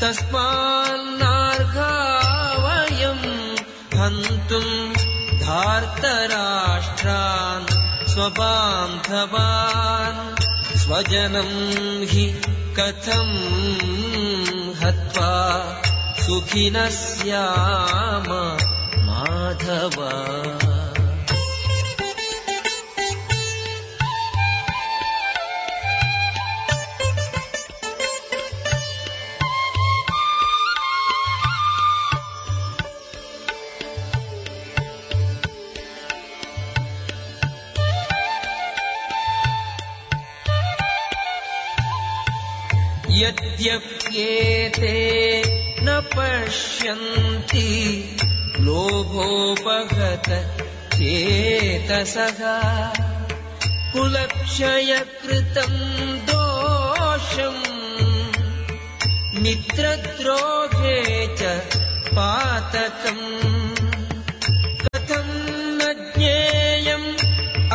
तस्मान्नार्घावयम् हन्तुम् धार्तराष्ट्रान् स्वबान्धवान् स्वजनम् हि कथम् हत्वा सुखिनस्याम माधव यद्यप्येते न पश्यन्ति लोभोपगत चेतसः कुलक्षयकृतम् दोषम् मित्रद्रोहे च पाततम् कथम् न ज्ञेयम्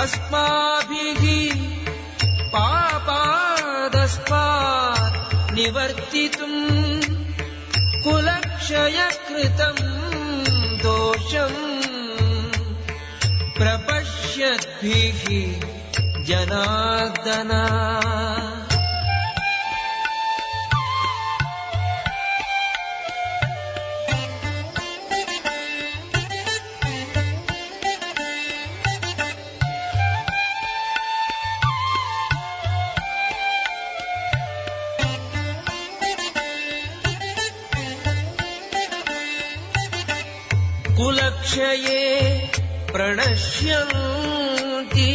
अस्माभिः पापादस्मात् निवर्तितुम् कुलक्षयकृतम् दोषम् प्रपश्यद्भिः जनार्दना क्षये प्रणश्यन्ति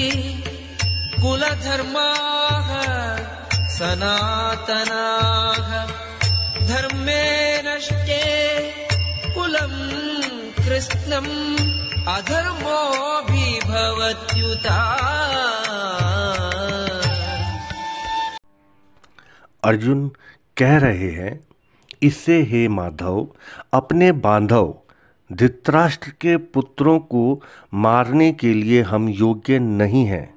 कुलधर्माः सनातनाः धर्मे नष्टे कुलम् कृष्णम् अधर्मोऽभिभवत्युता अर्जुन कह रहे हैं इससे हे माधव अपने बांधव धृतराष्ट्र के पुत्रों को मारने के लिए हम योग्य नहीं हैं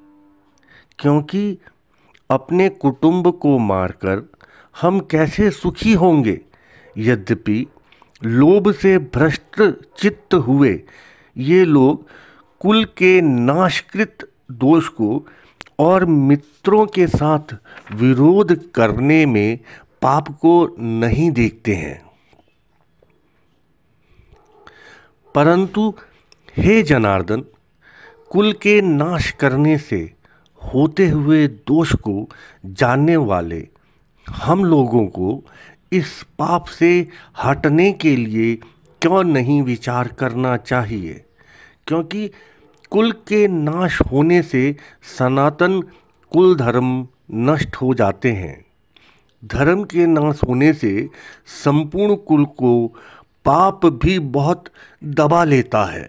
क्योंकि अपने कुटुंब को मारकर हम कैसे सुखी होंगे यद्यपि लोभ से भ्रष्ट चित्त हुए ये लोग कुल के नाशकृत दोष को और मित्रों के साथ विरोध करने में पाप को नहीं देखते हैं परंतु हे जनार्दन कुल के नाश करने से होते हुए दोष को जानने वाले हम लोगों को इस पाप से हटने के लिए क्यों नहीं विचार करना चाहिए क्योंकि कुल के नाश होने से सनातन कुल धर्म नष्ट हो जाते हैं धर्म के नाश होने से संपूर्ण कुल को पाप भी बहुत दबा लेता है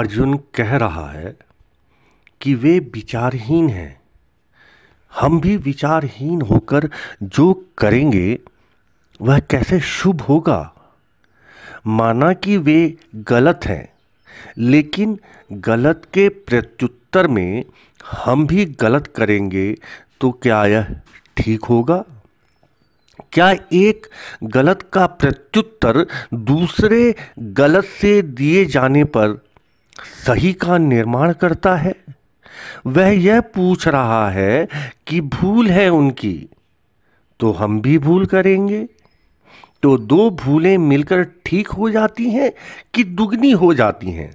अर्जुन कह रहा है कि वे विचारहीन हैं हम भी विचारहीन होकर जो करेंगे वह कैसे शुभ होगा माना कि वे गलत हैं लेकिन गलत के प्रत्युत्तर में हम भी गलत करेंगे तो क्या यह ठीक होगा क्या एक गलत का प्रत्युत्तर दूसरे गलत से दिए जाने पर सही का निर्माण करता है वह यह पूछ रहा है कि भूल है उनकी तो हम भी भूल करेंगे तो दो भूलें मिलकर ठीक हो जाती हैं कि दुगनी हो जाती हैं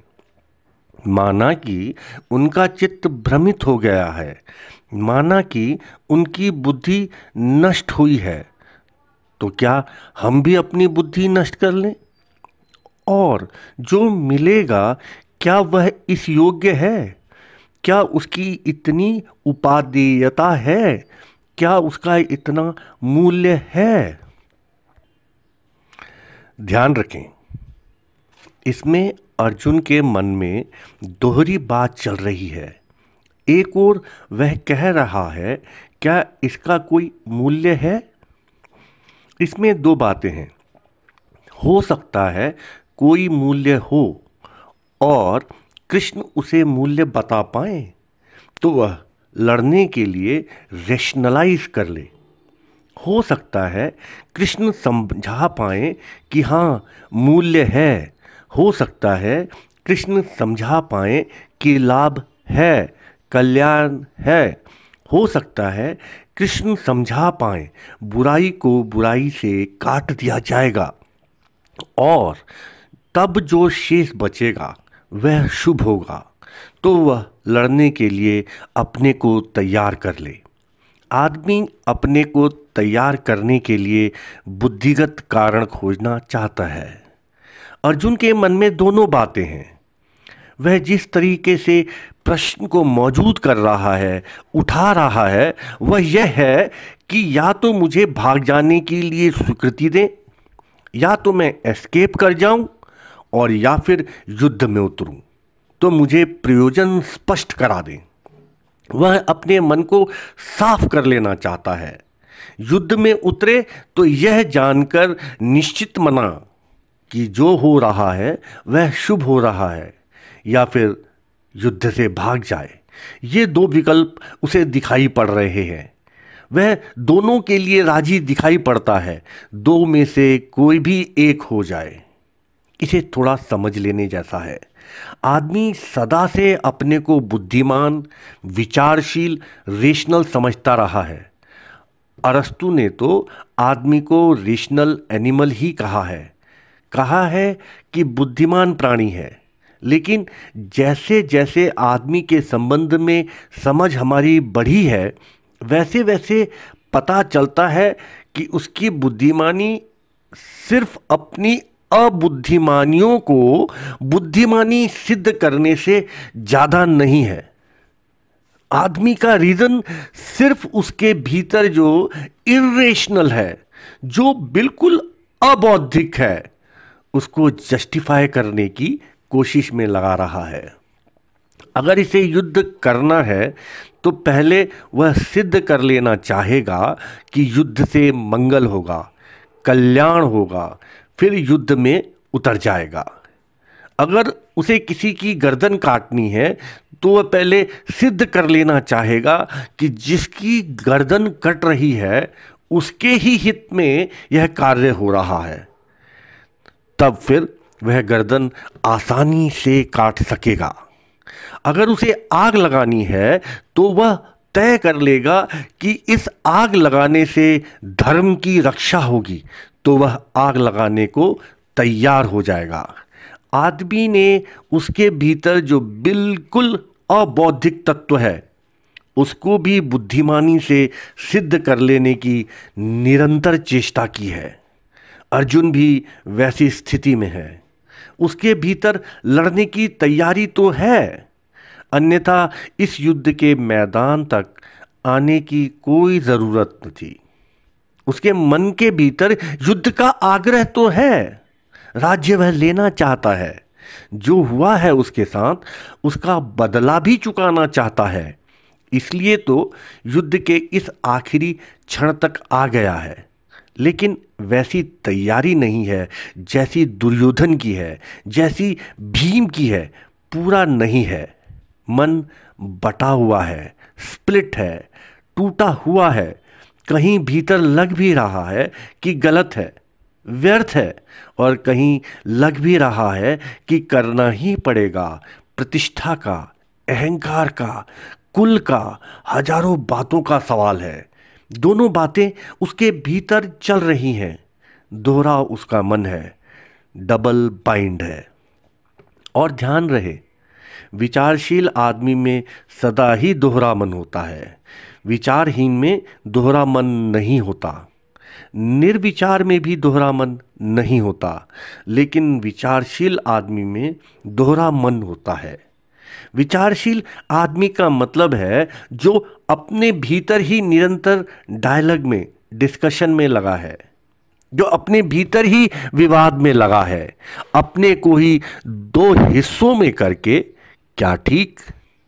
माना कि उनका चित्त भ्रमित हो गया है माना कि उनकी बुद्धि नष्ट हुई है तो क्या हम भी अपनी बुद्धि नष्ट कर लें और जो मिलेगा क्या वह इस योग्य है क्या उसकी इतनी उपादेयता है क्या उसका इतना मूल्य है ध्यान रखें इसमें अर्जुन के मन में दोहरी बात चल रही है एक और वह कह रहा है क्या इसका कोई मूल्य है इसमें दो बातें हैं हो सकता है कोई मूल्य हो और कृष्ण उसे मूल्य बता पाए तो वह लड़ने के लिए रेशनलाइज कर ले हो सकता है कृष्ण समझा पाए कि हाँ मूल्य है हो सकता है कृष्ण समझा पाए कि लाभ है कल्याण है हो सकता है कृष्ण समझा पाए बुराई को बुराई से काट दिया जाएगा और तब जो शेष बचेगा वह शुभ होगा तो वह लड़ने के लिए अपने को तैयार कर ले आदमी अपने को तैयार करने के लिए बुद्धिगत कारण खोजना चाहता है अर्जुन के मन में दोनों बातें हैं वह जिस तरीके से प्रश्न को मौजूद कर रहा है उठा रहा है वह यह है कि या तो मुझे भाग जाने के लिए स्वीकृति दें या तो मैं एस्केप कर जाऊं और या फिर युद्ध में उतरूं तो मुझे प्रयोजन स्पष्ट करा दें वह अपने मन को साफ कर लेना चाहता है युद्ध में उतरे तो यह जानकर निश्चित मना कि जो हो रहा है वह शुभ हो रहा है या फिर युद्ध से भाग जाए ये दो विकल्प उसे दिखाई पड़ रहे हैं वह दोनों के लिए राजी दिखाई पड़ता है दो में से कोई भी एक हो जाए इसे थोड़ा समझ लेने जैसा है आदमी सदा से अपने को बुद्धिमान विचारशील रेशनल समझता रहा है अरस्तु ने तो आदमी को रेशनल एनिमल ही कहा है कहा है कि बुद्धिमान प्राणी है लेकिन जैसे जैसे आदमी के संबंध में समझ हमारी बढ़ी है वैसे वैसे पता चलता है कि उसकी बुद्धिमानी सिर्फ अपनी अबुद्धिमानियों को बुद्धिमानी सिद्ध करने से ज़्यादा नहीं है आदमी का रीज़न सिर्फ उसके भीतर जो इरेशनल है जो बिल्कुल अबौद्धिक है उसको जस्टिफाई करने की कोशिश में लगा रहा है अगर इसे युद्ध करना है तो पहले वह सिद्ध कर लेना चाहेगा कि युद्ध से मंगल होगा कल्याण होगा फिर युद्ध में उतर जाएगा अगर उसे किसी की गर्दन काटनी है तो वह पहले सिद्ध कर लेना चाहेगा कि जिसकी गर्दन कट रही है उसके ही हित में यह कार्य हो रहा है तब फिर वह गर्दन आसानी से काट सकेगा अगर उसे आग लगानी है तो वह तय कर लेगा कि इस आग लगाने से धर्म की रक्षा होगी तो वह आग लगाने को तैयार हो जाएगा आदमी ने उसके भीतर जो बिल्कुल अबौद्धिक तत्व है उसको भी बुद्धिमानी से सिद्ध कर लेने की निरंतर चेष्टा की है अर्जुन भी वैसी स्थिति में है उसके भीतर लड़ने की तैयारी तो है अन्यथा इस युद्ध के मैदान तक आने की कोई ज़रूरत न थी उसके मन के भीतर युद्ध का आग्रह तो है राज्य वह लेना चाहता है जो हुआ है उसके साथ उसका बदला भी चुकाना चाहता है इसलिए तो युद्ध के इस आखिरी क्षण तक आ गया है लेकिन वैसी तैयारी नहीं है जैसी दुर्योधन की है जैसी भीम की है पूरा नहीं है मन बटा हुआ है स्प्लिट है टूटा हुआ है कहीं भीतर लग भी रहा है कि गलत है व्यर्थ है और कहीं लग भी रहा है कि करना ही पड़ेगा प्रतिष्ठा का अहंकार का कुल का हजारों बातों का सवाल है दोनों बातें उसके भीतर चल रही हैं दोहरा उसका मन है डबल बाइंड है और ध्यान रहे विचारशील आदमी में सदा ही दोहरा मन होता है विचारहीन में दोहरा मन नहीं होता निर्विचार में भी दोहरा मन नहीं होता लेकिन विचारशील आदमी में दोहरा मन होता है विचारशील आदमी का मतलब है जो अपने भीतर ही निरंतर डायलॉग में डिस्कशन में लगा है जो अपने भीतर ही विवाद में लगा है अपने को ही दो हिस्सों में करके क्या ठीक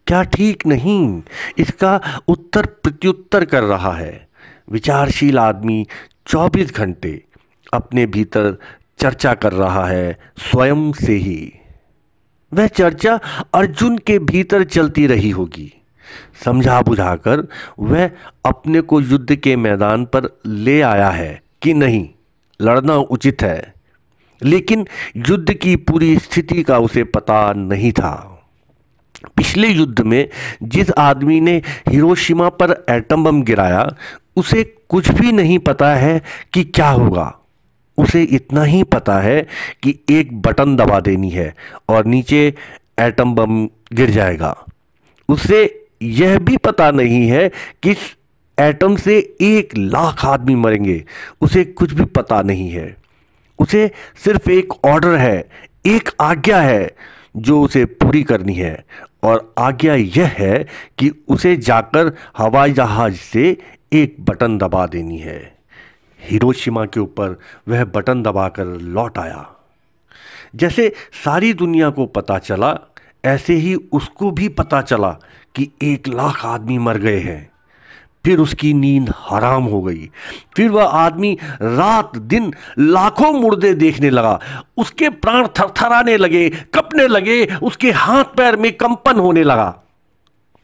क्या ठीक नहीं इसका उत्तर प्रत्युत्तर कर रहा है विचारशील आदमी 24 घंटे अपने भीतर चर्चा कर रहा है स्वयं से ही वह चर्चा अर्जुन के भीतर चलती रही होगी समझा बुझाकर वह अपने को युद्ध के मैदान पर ले आया है कि नहीं लड़ना उचित है लेकिन युद्ध की पूरी स्थिति का उसे पता नहीं था पिछले युद्ध में जिस आदमी ने हिरोशिमा पर एटम बम गिराया उसे कुछ भी नहीं पता है कि क्या होगा उसे इतना ही पता है कि एक बटन दबा देनी है और नीचे एटम बम गिर जाएगा उसे यह भी पता नहीं है कि एटम से एक लाख आदमी मरेंगे उसे कुछ भी पता नहीं है उसे सिर्फ एक ऑर्डर है एक आज्ञा है जो उसे पूरी करनी है और आज्ञा यह है कि उसे जाकर हवाई जहाज से एक बटन दबा देनी है हिरोशिमा के ऊपर वह बटन दबाकर लौट आया जैसे सारी दुनिया को पता चला ऐसे ही उसको भी पता चला कि एक लाख आदमी मर गए हैं फिर उसकी नींद हराम हो गई फिर वह आदमी रात दिन लाखों मुर्दे देखने लगा उसके प्राण थरथराने लगे कपने लगे उसके हाथ पैर में कंपन होने लगा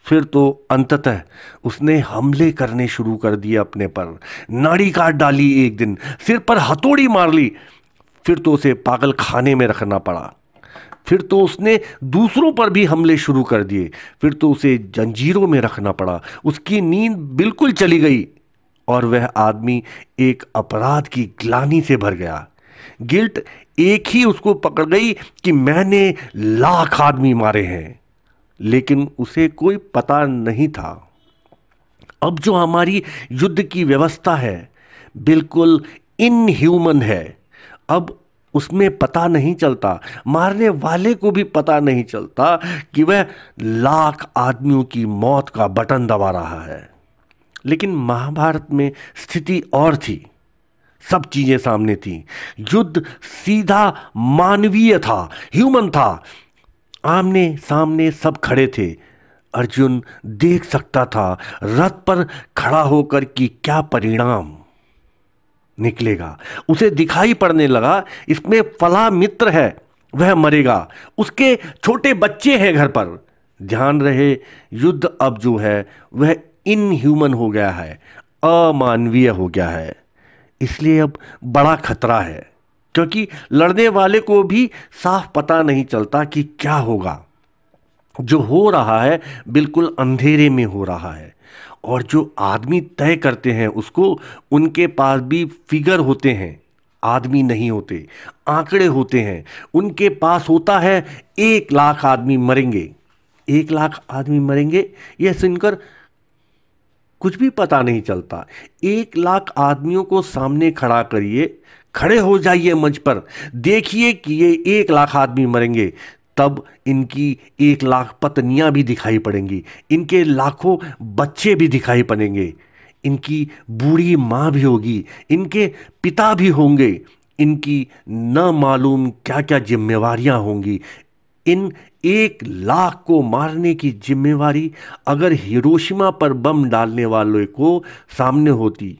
फिर तो अंततः उसने हमले करने शुरू कर दिए अपने पर नाड़ी काट डाली एक दिन सिर पर हथौड़ी मार ली फिर तो उसे पागल खाने में रखना पड़ा फिर तो उसने दूसरों पर भी हमले शुरू कर दिए फिर तो उसे जंजीरों में रखना पड़ा उसकी नींद बिल्कुल चली गई और वह आदमी एक अपराध की ग्लानी से भर गया गिल्ट एक ही उसको पकड़ गई कि मैंने लाख आदमी मारे हैं लेकिन उसे कोई पता नहीं था अब जो हमारी युद्ध की व्यवस्था है बिल्कुल इनह्यूमन है अब उसमें पता नहीं चलता मारने वाले को भी पता नहीं चलता कि वह लाख आदमियों की मौत का बटन दबा रहा है लेकिन महाभारत में स्थिति और थी सब चीज़ें सामने थी युद्ध सीधा मानवीय था ह्यूमन था आमने सामने सब खड़े थे अर्जुन देख सकता था रथ पर खड़ा होकर कि क्या परिणाम निकलेगा उसे दिखाई पड़ने लगा इसमें फला मित्र है वह मरेगा उसके छोटे बच्चे हैं घर पर ध्यान रहे युद्ध अब जो है वह इनह्यूमन हो गया है अमानवीय हो गया है इसलिए अब बड़ा खतरा है क्योंकि लड़ने वाले को भी साफ पता नहीं चलता कि क्या होगा जो हो रहा है बिल्कुल अंधेरे में हो रहा है और जो आदमी तय करते हैं उसको उनके पास भी फिगर होते हैं आदमी नहीं होते आंकड़े होते हैं उनके पास होता है एक लाख आदमी मरेंगे एक लाख आदमी मरेंगे यह सुनकर कुछ भी पता नहीं चलता एक लाख आदमियों को सामने खड़ा करिए खड़े हो जाइए मंच पर देखिए कि ये एक लाख आदमी मरेंगे तब इनकी एक लाख पत्नियां भी दिखाई पड़ेंगी इनके लाखों बच्चे भी दिखाई पड़ेंगे इनकी बूढ़ी माँ भी होगी इनके पिता भी होंगे इनकी न मालूम क्या क्या जिम्मेवारियाँ होंगी इन एक लाख को मारने की जिम्मेवारी अगर हिरोशिमा पर बम डालने वाले को सामने होती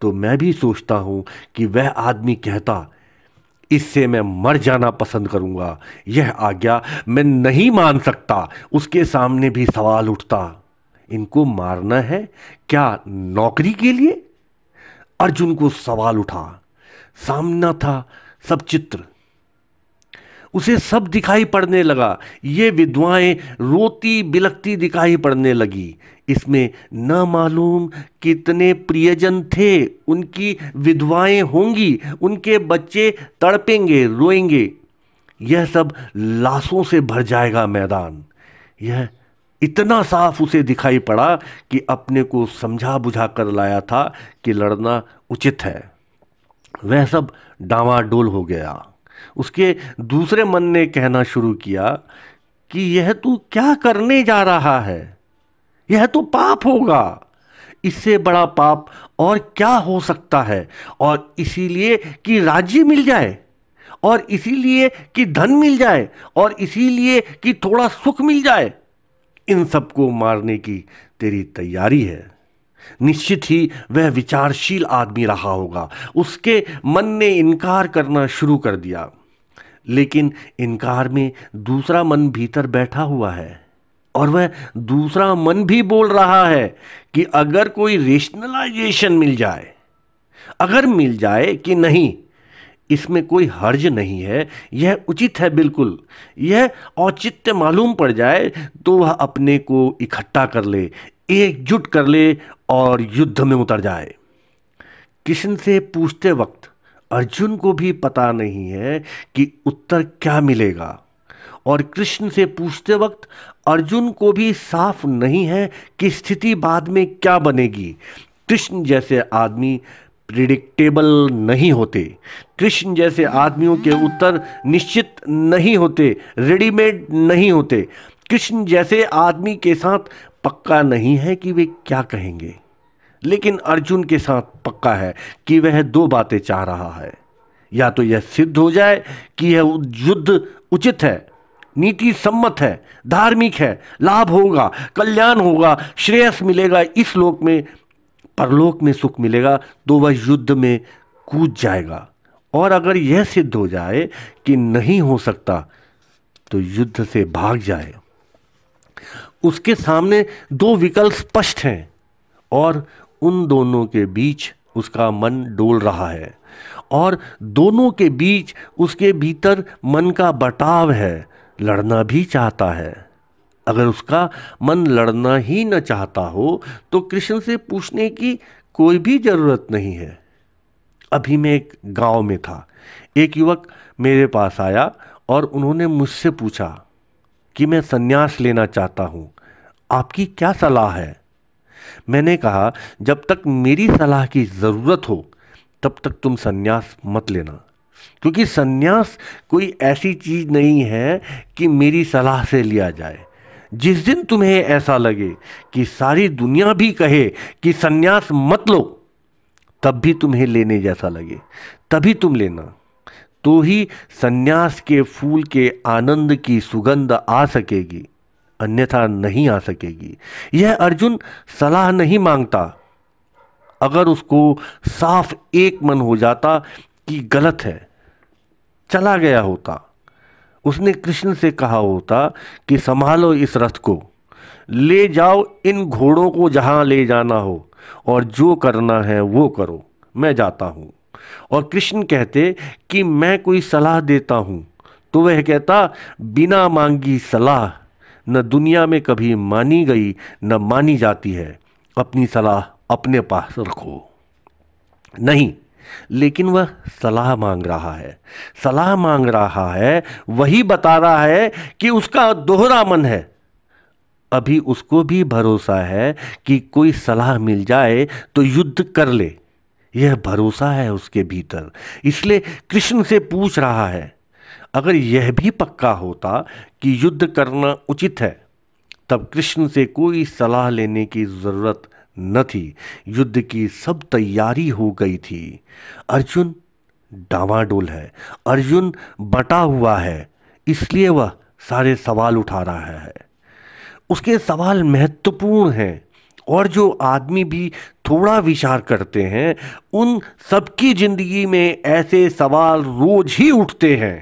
तो मैं भी सोचता हूं कि वह आदमी कहता इससे मैं मर जाना पसंद करूंगा यह आज्ञा मैं नहीं मान सकता उसके सामने भी सवाल उठता इनको मारना है क्या नौकरी के लिए अर्जुन को सवाल उठा सामना था सब चित्र उसे सब दिखाई पड़ने लगा ये विधवाएं रोती बिलकती दिखाई पड़ने लगी इसमें न मालूम कितने प्रियजन थे उनकी विधवाएं होंगी उनके बच्चे तड़पेंगे रोएंगे यह सब लाशों से भर जाएगा मैदान यह इतना साफ उसे दिखाई पड़ा कि अपने को समझा बुझा कर लाया था कि लड़ना उचित है वह सब डावाडोल हो गया उसके दूसरे मन ने कहना शुरू किया कि यह तू क्या करने जा रहा है यह तो पाप होगा इससे बड़ा पाप और क्या हो सकता है और इसीलिए कि राज्य मिल जाए और इसीलिए कि धन मिल जाए और इसीलिए कि थोड़ा सुख मिल जाए इन सबको मारने की तेरी तैयारी है निश्चित ही वह विचारशील आदमी रहा होगा उसके मन ने इनकार करना शुरू कर दिया लेकिन इनकार में दूसरा मन भीतर बैठा हुआ है और वह दूसरा मन भी बोल रहा है कि अगर कोई रेशनलाइजेशन मिल जाए अगर मिल जाए कि नहीं इसमें कोई हर्ज नहीं है यह उचित है बिल्कुल यह औचित्य मालूम पड़ जाए तो वह अपने को इकट्ठा कर ले एकजुट कर ले और युद्ध में उतर जाए कृष्ण से पूछते वक्त अर्जुन को भी पता नहीं है कि उत्तर क्या मिलेगा और कृष्ण से पूछते वक्त अर्जुन को भी साफ नहीं है कि स्थिति बाद में क्या बनेगी कृष्ण जैसे आदमी प्रिडिक्टेबल नहीं होते कृष्ण जैसे आदमियों के उत्तर निश्चित नहीं होते रेडीमेड नहीं होते कृष्ण जैसे आदमी के साथ पक्का नहीं है कि वे क्या कहेंगे लेकिन अर्जुन के साथ पक्का है कि वह दो बातें चाह रहा है या तो यह सिद्ध हो जाए कि यह युद्ध उचित है नीति सम्मत है धार्मिक है लाभ होगा कल्याण होगा श्रेयस मिलेगा इस लोक में परलोक में सुख मिलेगा तो वह युद्ध में कूद जाएगा और अगर यह सिद्ध हो जाए कि नहीं हो सकता तो युद्ध से भाग जाए उसके सामने दो विकल्प स्पष्ट हैं और उन दोनों के बीच उसका मन डोल रहा है और दोनों के बीच उसके भीतर मन का बटाव है लड़ना भी चाहता है अगर उसका मन लड़ना ही न चाहता हो तो कृष्ण से पूछने की कोई भी ज़रूरत नहीं है अभी मैं एक गांव में था एक युवक मेरे पास आया और उन्होंने मुझसे पूछा कि मैं संन्यास लेना चाहता हूँ आपकी क्या सलाह है मैंने कहा जब तक मेरी सलाह की ज़रूरत हो तब तक तुम संन्यास मत लेना क्योंकि संन्यास कोई ऐसी चीज़ नहीं है कि मेरी सलाह से लिया जाए जिस दिन तुम्हें ऐसा लगे कि सारी दुनिया भी कहे कि संन्यास मत लो तब भी तुम्हें लेने जैसा लगे तभी तुम लेना तो ही सन्यास के फूल के आनंद की सुगंध आ सकेगी अन्यथा नहीं आ सकेगी यह अर्जुन सलाह नहीं मांगता अगर उसको साफ एक मन हो जाता कि गलत है चला गया होता उसने कृष्ण से कहा होता कि संभालो इस रथ को ले जाओ इन घोड़ों को जहाँ ले जाना हो और जो करना है वो करो मैं जाता हूँ और कृष्ण कहते कि मैं कोई सलाह देता हूँ तो वह कहता बिना मांगी सलाह न दुनिया में कभी मानी गई न मानी जाती है अपनी सलाह अपने पास रखो नहीं लेकिन वह सलाह मांग रहा है सलाह मांग रहा है वही बता रहा है कि उसका दोहरा मन है अभी उसको भी भरोसा है कि कोई सलाह मिल जाए तो युद्ध कर ले यह भरोसा है उसके भीतर इसलिए कृष्ण से पूछ रहा है अगर यह भी पक्का होता कि युद्ध करना उचित है तब कृष्ण से कोई सलाह लेने की ज़रूरत न थी युद्ध की सब तैयारी हो गई थी अर्जुन डावाडोल है अर्जुन बटा हुआ है इसलिए वह सारे सवाल उठा रहा है उसके सवाल महत्वपूर्ण हैं और जो आदमी भी थोड़ा विचार करते हैं उन सबकी ज़िंदगी में ऐसे सवाल रोज ही उठते हैं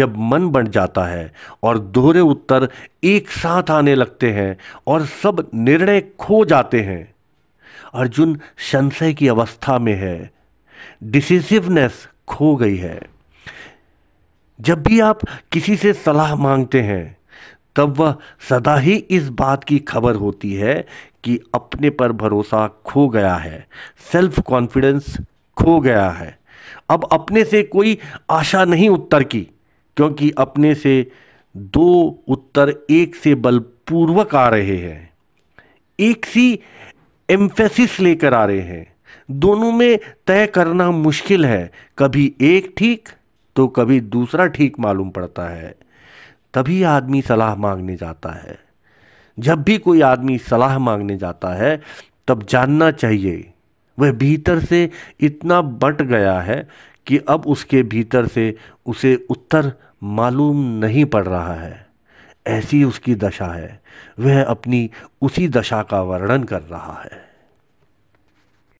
जब मन बन जाता है और दोहरे उत्तर एक साथ आने लगते हैं और सब निर्णय खो जाते हैं अर्जुन संशय की अवस्था में है डिसिसिवनेस खो गई है जब भी आप किसी से सलाह मांगते हैं तब वह सदा ही इस बात की खबर होती है कि अपने पर भरोसा खो गया है सेल्फ कॉन्फिडेंस खो गया है अब अपने से कोई आशा नहीं उत्तर की क्योंकि अपने से दो उत्तर एक से बलपूर्वक आ रहे हैं एक सी एम्फेसिस लेकर आ रहे हैं दोनों में तय करना मुश्किल है कभी एक ठीक तो कभी दूसरा ठीक मालूम पड़ता है तभी आदमी सलाह मांगने जाता है जब भी कोई आदमी सलाह मांगने जाता है तब जानना चाहिए वह भीतर से इतना बट गया है कि अब उसके भीतर से उसे उत्तर मालूम नहीं पड़ रहा है ऐसी उसकी दशा है वह अपनी उसी दशा का वर्णन कर रहा है